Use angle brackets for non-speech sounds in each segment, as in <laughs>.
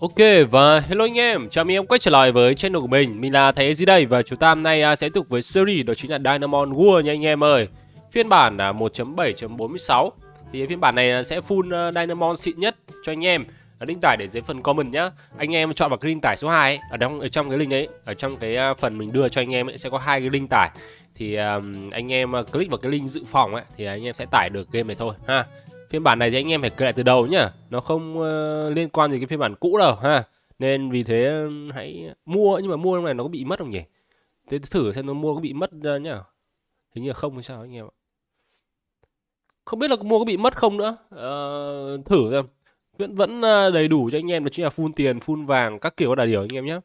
Ok và hello anh em, chào mừng em quay trở lại với channel của mình Mình là Thầy Ezi đây và chúng ta hôm nay à, sẽ tục với series đó chính là Dynamon War nha anh em ơi Phiên bản 1.7.46 à, Thì phiên bản này à, sẽ full Dynamon xịn nhất cho anh em Link tải để dưới phần comment nhá Anh em chọn vào cái link tải số 2 ấy. Ở, trong, ở trong cái link ấy, ở trong cái phần mình đưa cho anh em ấy, sẽ có hai cái link tải Thì um, anh em click vào cái link dự phòng ấy, thì anh em sẽ tải được game này thôi ha phiên bản này thì anh em phải kể lại từ đầu nhá nó không uh, liên quan gì cái phiên bản cũ đâu ha nên vì thế ừ, hãy mua nhưng mà mua trong này nó có bị mất không nhỉ thế thử xem nó mua có bị mất ờ, nhá hình như không hay sao anh em ạ không biết là mua có bị mất không nữa uh, thử xem vẫn vẫn đầy đủ cho anh em đó chính là phun tiền phun vàng các kiểu đại điều anh em nhé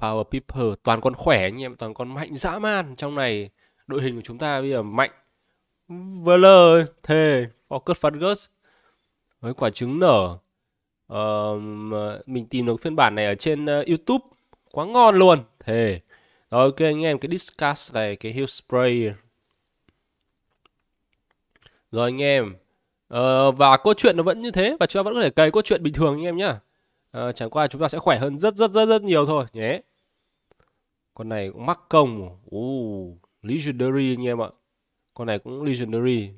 Power People toàn con khỏe anh em toàn con mạnh dã man trong này đội hình của chúng ta bây giờ mạnh Veler thề focus Orcus với quả trứng nở uh, mình tìm được phiên bản này ở trên uh, YouTube quá ngon luôn thề rồi ok anh em cái discuss này cái hill spray rồi anh em uh, và câu chuyện nó vẫn như thế và chúng ta vẫn có thể cày câu chuyện bình thường anh em nhá uh, chẳng qua chúng ta sẽ khỏe hơn rất rất rất rất nhiều thôi nhé con này cũng mắc công uh, legendary anh em ạ con này cũng legendary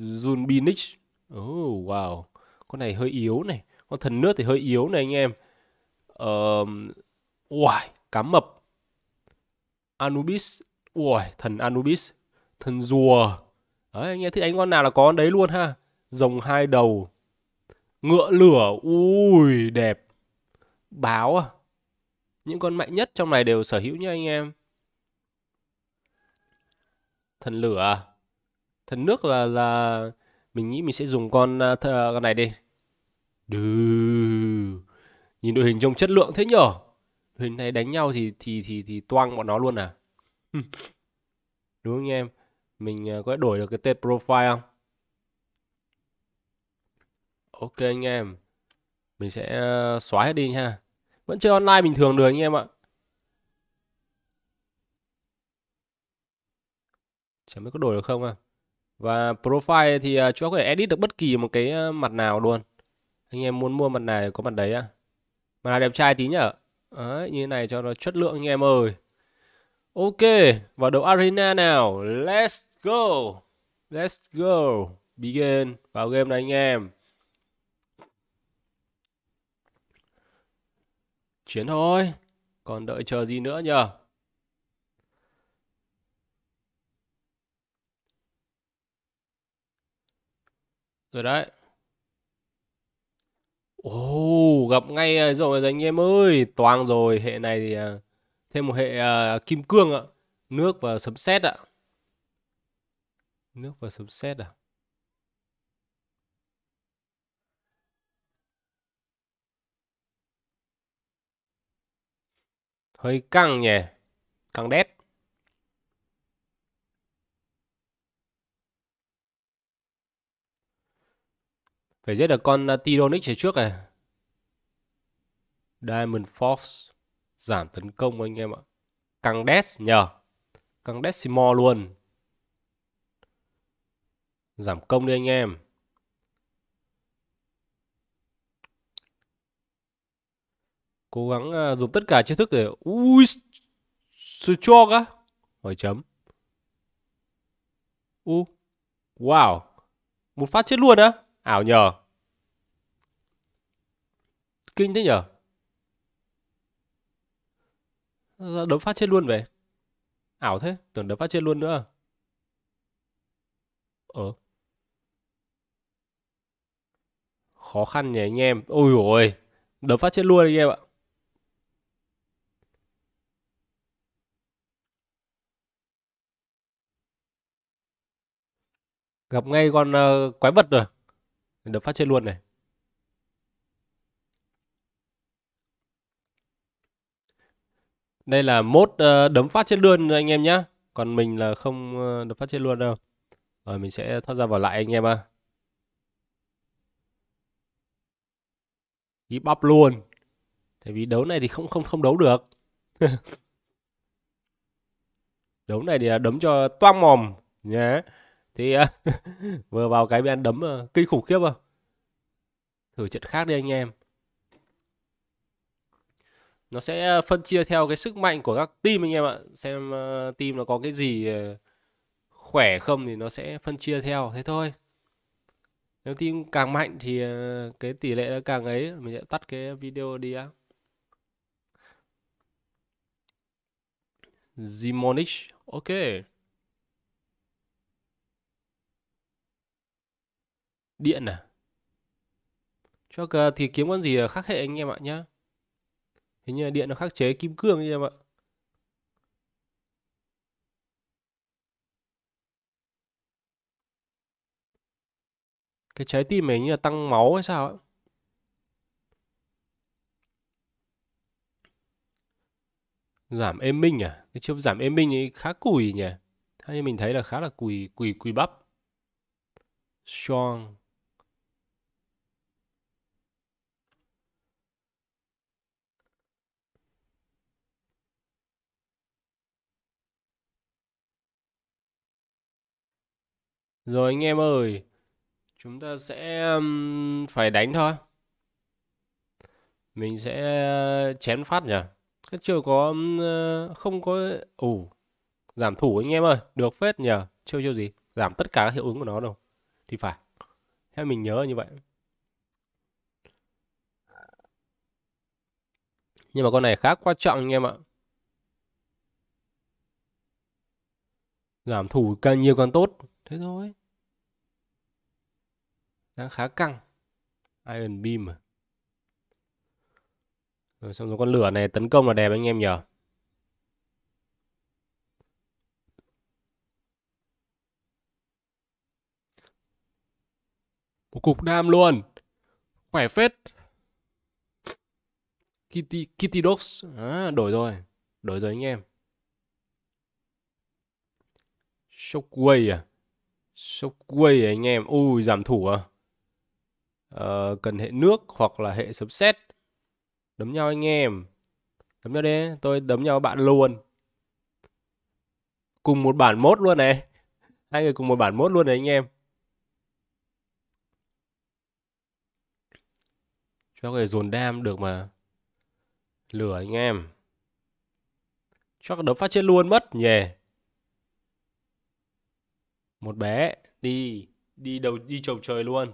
Zunbinix oh wow con này hơi yếu này con thần nước thì hơi yếu này anh em um, uầy wow, cá mập Anubis uầy wow, thần Anubis thần rùa đấy anh em thích anh con nào là có con đấy luôn ha rồng hai đầu ngựa lửa ui đẹp báo à những con mạnh nhất trong này đều sở hữu nha anh em thần lửa à? thần nước là là mình nghĩ mình sẽ dùng con à, th- à, con này đi Đừ. nhìn đội hình trông chất lượng thế nhở đội hình này đánh nhau thì thì thì thì toang bọn nó luôn à <laughs> đúng không em mình à, có đổi được cái tên profile không ok anh em mình sẽ xóa hết đi nha vẫn chơi online bình thường được anh em ạ chẳng biết có đổi được không à và profile thì à, chúng ta có thể edit được bất kỳ một cái à, mặt nào luôn anh em muốn mua mặt này có mặt đấy à mặt đẹp trai tí nhở đấy, như thế này cho nó chất lượng anh em ơi ok vào đấu arena nào let's go let's go begin vào game này anh em chiến thôi còn đợi chờ gì nữa nhờ Rồi đấy. Ồ, oh, gặp ngay à, rồi anh em ơi. Toang rồi, hệ này thì à, thêm một hệ uh, kim cương ạ. Nước và sấm sét ạ. Nước và sấm sét à. Hơi căng nhỉ. Căng đét. Phải giết được con à, tyronix trước trước này. Diamond Fox giảm tấn công anh em ạ. Căng Des nhờ. Căng Des luôn. Giảm công đi anh em. Cố gắng à, dùng tất cả chiêu thức để... Ui! Strong á? Hỏi chấm. U. Wow. Một phát chết luôn á? À? Ảo nhờ. Kinh thế nhở? Dạ, đấm phát chết luôn về Ảo thế, tưởng đấm phát chết luôn nữa. À? Ờ. Khó khăn nhỉ anh em. Ôi ôi, đấm phát chết luôn anh em ạ. Gặp ngay con uh, quái vật rồi đập phát trên luôn này đây là mốt ờ, đấm phát trên luôn anh em nhé. còn mình là không ờ, đập phát trên luôn đâu rồi mình sẽ thoát ra vào lại anh em ạ à. Hip bắp luôn tại vì đấu này thì không không không đấu được <laughs> đấu này thì là đấm cho toang mòm nhé yeah thì ờ, <laughs> vừa vào cái bị ăn đấm ờ, kinh khủng khiếp không thử trận khác đi anh em nó sẽ ờ, phân chia theo cái sức mạnh của các team anh em ạ xem team nó có cái gì khỏe không thì nó sẽ phân chia theo thế thôi nếu team càng mạnh thì cái tỷ lệ nó càng ấy mình sẽ tắt cái video đi á Zimonish ok Điện à? Cho thì kiếm con gì khác hệ anh em ạ nhá. Hình như là điện nó khắc chế kim cương anh em ạ. Cái trái tim mình như là tăng máu hay sao ấy. Giảm êm minh à? Cái chiêu giảm êm minh ấy khá cùi nhỉ? Theo như mình thấy là khá là cùi, cùi, cùi bắp. Strong. Rồi anh em ơi, chúng ta sẽ phải đánh thôi. Mình sẽ ờ, chém phát nhỉ. Chưa có, ờ, không có, ủ, giảm thủ anh em ơi, được phết nhỉ. Chiêu chiêu gì, giảm tất cả các hiệu ứng của nó đâu. Thì phải, theo mình nhớ như vậy. Nhưng mà con này khá quan trọng anh em ạ. Giảm thủ càng nhiều càng tốt thế thôi đang khá căng iron beam mà rồi xong rồi con lửa này tấn công là đẹp anh em nhờ một cục đam luôn khỏe phết kitty kitty dogs à, đổi rồi đổi rồi anh em shockwave à Shockwave anh em. Ui, giảm thủ à? Ờ, cần hệ nước hoặc là hệ sấm sét. Đấm nhau anh em. Đấm nhau đi. Tôi đấm nhau bạn luôn. Cùng một bản mốt luôn này. Hai người cùng một bản mốt luôn này anh em. Cho người dồn đam được mà. Lửa anh em. Cho đấm phát chết luôn mất nhè Yeah một bé đi đi đầu đi chầu trời luôn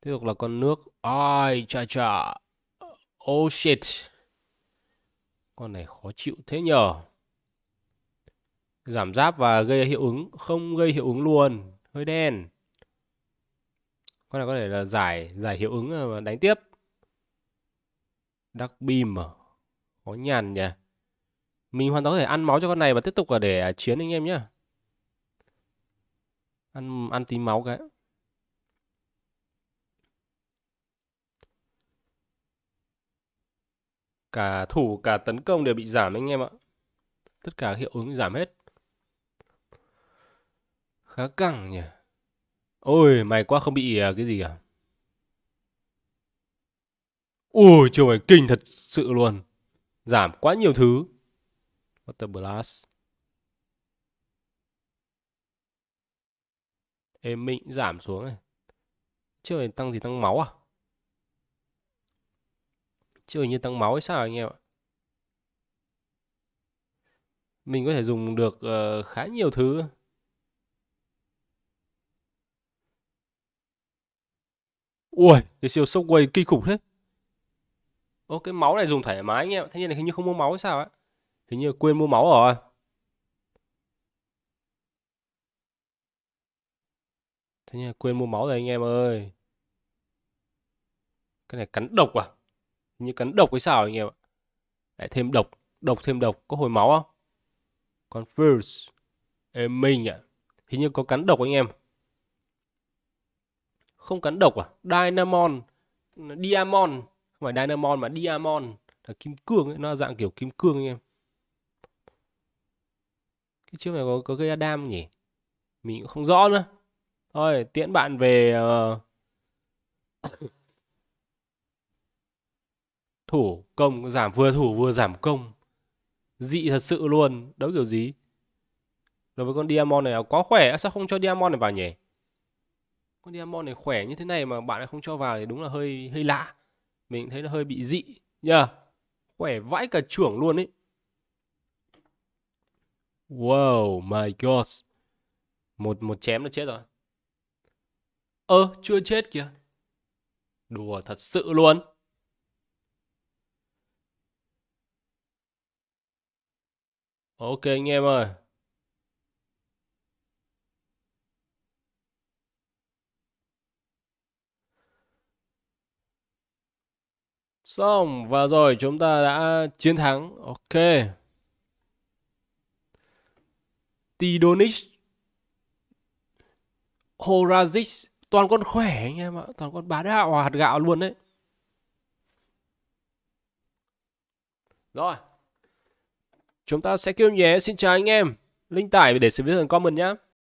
tiếp tục là con nước ai cha cha oh shit con này khó chịu thế nhờ giảm giáp và gây hiệu ứng không gây hiệu ứng luôn hơi đen con này có thể là giải giải hiệu ứng à, và đánh tiếp Dark Beam à? Khó nhằn nhỉ. Mình hoàn toàn có thể ăn máu cho con này và tiếp tục là để à, chiến anh em nhé ăn ăn tí máu cái cả thủ cả tấn công đều bị giảm anh em ạ tất cả hiệu ứng giảm hết khá căng nhỉ ôi mày quá không bị à, cái gì à ui chiều này kinh thật sự luôn giảm quá nhiều thứ what the blast em mịn giảm xuống này chưa phải tăng gì tăng máu à chưa hình như tăng máu hay sao anh em ạ mình có thể dùng được uh, khá nhiều thứ ui cái siêu shockwave kinh khủng thế ô cái máu này dùng thoải mái anh em thế niên này hình như không mua máu hay sao ấy hình như quên mua máu rồi Thế nha quên mua máu rồi anh em ơi. Cái này cắn độc à? Như cắn độc hay sao anh em ạ? Lại thêm độc, độc thêm độc, có hồi máu không? Confuse. Ê, mình à? Hình như có cắn độc anh em. Không cắn độc à? Dynamon. Diamond. Không phải Dynamon mà Diamond. Là kim cương ấy, nó dạng kiểu kim cương anh em. Cái chiếc này có, có cái Adam nhỉ? Mình cũng không rõ nữa thôi tiễn bạn về ờ, <coughs> thủ công giảm vừa thủ vừa giảm công dị thật sự luôn đấu kiểu gì đối với con diamond này quá khỏe à, sao không cho diamond này vào nhỉ con diamond này khỏe như thế này mà bạn lại không cho vào thì đúng là hơi hơi lạ mình thấy nó hơi bị dị nhờ khỏe vãi cả trưởng luôn ấy wow my god một một chém nó chết rồi Ơ, ờ, chưa chết kìa. Đùa thật sự luôn. Ok anh em ơi. Xong, và rồi chúng ta đã chiến thắng. Ok. Tidonich Horazic toàn con khỏe anh em ạ toàn con bá đạo à, hạt gạo luôn đấy rồi chúng ta sẽ kêu nhé xin chào anh em linh tải để xử lý phần comment nhé